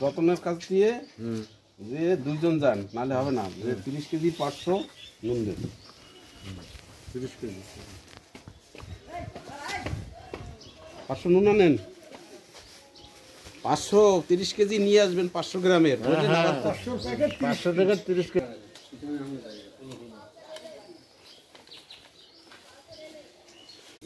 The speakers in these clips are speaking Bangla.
যতনের কাছ দিয়ে যে দুইজন যান নাহলে হবে না যে তিরিশ কেজি পাঁচশো নুন দেবে তিরিশ কেজি পাঁচশো নুন আনেন পাঁচশো তিরিশ কেজি নিয়ে আসবেন পাঁচশো গ্রামের হ্যাঁ, হ্যাঁ। পাঁচশো টাকা তিরিশ কেজি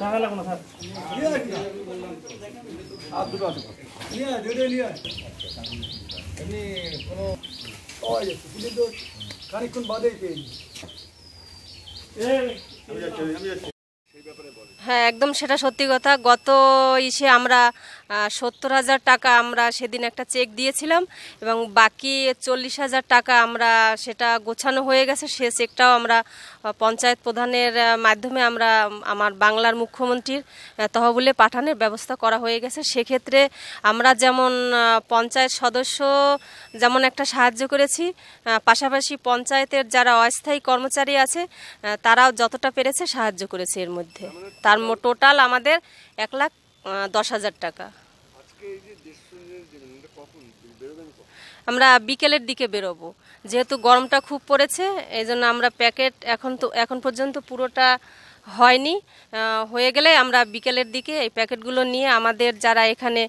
টাকা লাগবে না স ্ হ্যাঁ একদম সেটা সত্যি কথা গত ইসে আমরা সত্তর হাজার টাকা আমরা সেদিন একটা চেক দিয়েছিলাম এবং বাকি চল্লিশ হাজার টাকা আমরা সেটা গোছানো হয়ে গেছে সে চেকটাও আমরা পঞ্চায়েত প্রধানের মাধ্যমে আমরা আমার বাংলার মুখ্যমন্ত্রীর তহবিলে পাঠানোর ব্যবস্থা করা হয়ে গেছে সেক্ষেত্রে আমরা যেমন পঞ্চায়েত সদস্য যেমন একটা সাহায্য করেছি পাশাপাশি পঞ্চায়েতের যারা অস্থায়ী কর্মচারী আছে তারাও যতটা পেরেছে সাহায্য করেছে এর মধ্যে তার আর টোটাল আমাদের এক লাখ দশ হাজার টাকা আমরা বিকেলের দিকে বেরোবো যেহেতু গরমটা খুব পড়েছে এই জন্য আমরা প্যাকেট এখন তো এখন পর্যন্ত পুরোটা হয়নি হয়ে গেলে আমরা বিকেলের দিকে এই প্যাকেটগুলো নিয়ে আমাদের যারা এখানে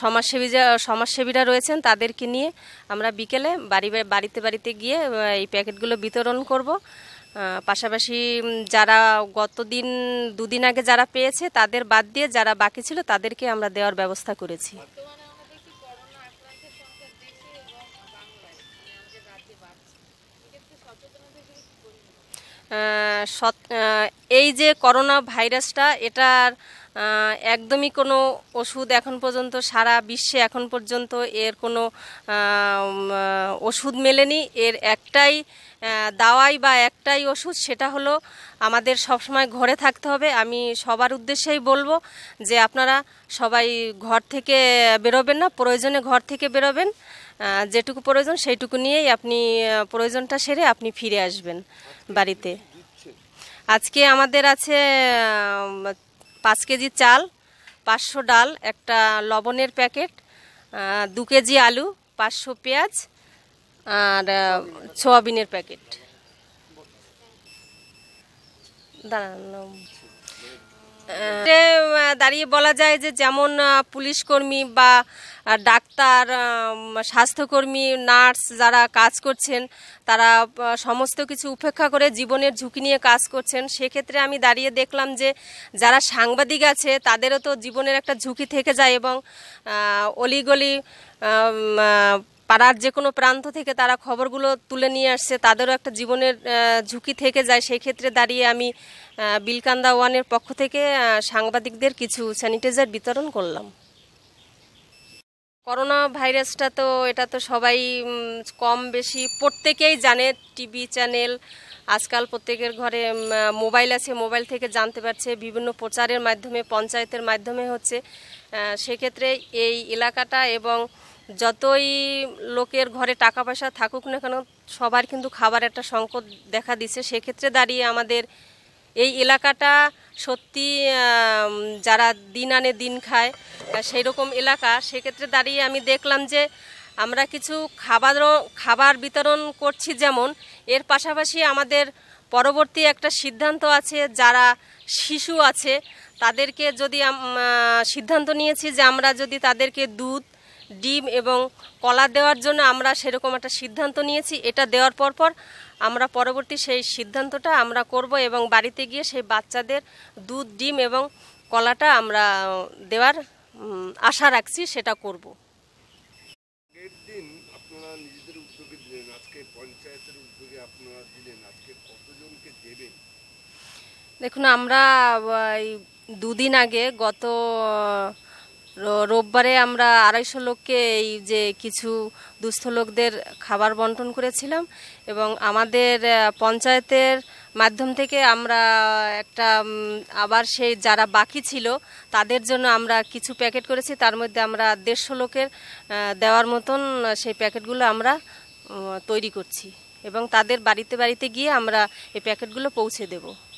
সমাজসেবী সমাজসেবীরা রয়েছেন তাদেরকে নিয়ে আমরা বিকেলে বাড়ি বাড়িতে বাড়িতে গিয়ে এই প্যাকেটগুলো বিতরণ করব পাশাপাশি যারা গতদিন দুদিন আগে যারা পেয়েছে তাদের বাদ দিয়ে যারা বাকি ছিল তাদেরকে আমরা দেওয়ার ব্যবস্থা করেছি মানে এই যে করোনা ভাইরাসটা এটার একদমই কোনো ওষুধ এখন পর্যন্ত সারা বিশ্বে এখন পর্যন্ত এর কোনো ওষুধ মেলেনি এর একটাই দাওয়াই বা একটাই ওষুধ সেটা হলো আমাদের সবসময় ঘরে থাকতে হবে আমি সবার উদ্দেশ্যেই বলবো যে আপনারা সবাই ঘর থেকে বেরোবেন না প্রয়োজনে ঘর থেকে বেরোবেন যেটুকু প্রয়োজন সেইটুকু নিয়েই আপনি প্রয়োজনটা সেরে আপনি ফিরে আসবেন বাড়িতে আজকে আমাদের আছে পাঁচ কেজি চাল পাঁচশো ডাল একটা লবণের প্যাকেট দু কেজি আলু পাঁচশো পেঁয়াজ আর সোয়াবিনের প্যাকেট দাঁড়ান দাঁড়িয়ে বলা যায় যে যেমন পুলিশ কর্মী বা ডাক্তার স্বাস্থ্যকর্মী নার্স যারা কাজ করছেন তারা সমস্ত কিছু উপেক্ষা করে জীবনের ঝুঁকি নিয়ে কাজ করছেন সেক্ষেত্রে আমি দাঁড়িয়ে দেখলাম যে যারা সাংবাদিক আছে তাদেরও তো জীবনের একটা ঝুঁকি থেকে যায় এবং অলিগলি পাড়ার যে কোনো প্রান্ত থেকে তারা খবরগুলো তুলে নিয়ে আসছে তাদেরও একটা জীবনের ঝুঁকি থেকে যায় সেই ক্ষেত্রে দাঁড়িয়ে আমি বিলকান্দা ওয়ানের পক্ষ থেকে সাংবাদিকদের কিছু স্যানিটাইজার বিতরণ করলাম করোনা ভাইরাসটা তো এটা তো সবাই কম বেশি প্রত্যেকেই জানে টিভি চ্যানেল আজকাল প্রত্যেকের ঘরে মোবাইল আছে মোবাইল থেকে জানতে পারছে বিভিন্ন প্রচারের মাধ্যমে পঞ্চায়েতের মাধ্যমে হচ্ছে সেক্ষেত্রে এই এলাকাটা এবং যতই লোকের ঘরে টাকা পয়সা থাকুক না কেন সবার কিন্তু খাবার একটা সংকট দেখা দিচ্ছে সেক্ষেত্রে দাঁড়িয়ে আমাদের এই এলাকাটা সত্যি যারা দিন আনে দিন খায় সেই রকম এলাকা সেক্ষেত্রে দাঁড়িয়ে আমি দেখলাম যে আমরা কিছু খাবারও খাবার বিতরণ করছি যেমন এর পাশাপাশি আমাদের পরবর্তী একটা সিদ্ধান্ত আছে যারা শিশু আছে তাদেরকে যদি সিদ্ধান্ত নিয়েছি যে আমরা যদি তাদেরকে দুধ ডিম এবং কলা দেওয়ার জন্য আমরা সেরকম একটা সিদ্ধান্ত নিয়েছি এটা দেওয়ার পর পর আমরা পরবর্তী সেই সিদ্ধান্তটা আমরা করব এবং বাড়িতে গিয়ে সেই বাচ্চাদের দুধ ডিম এবং কলাটা আমরা দেওয়ার আশা রাখছি সেটা করব দেখুন আমরা দুদিন আগে গত রোববারে আমরা আড়াইশো লোককে এই যে কিছু দুস্থ লোকদের খাবার বন্টন করেছিলাম এবং আমাদের পঞ্চায়েতের মাধ্যম থেকে আমরা একটা আবার সেই যারা বাকি ছিল তাদের জন্য আমরা কিছু প্যাকেট করেছি তার মধ্যে আমরা দেড়শো লোকের দেওয়ার মতন সেই প্যাকেটগুলো আমরা তৈরি করছি এবং তাদের বাড়িতে বাড়িতে গিয়ে আমরা এই প্যাকেটগুলো পৌঁছে দেবো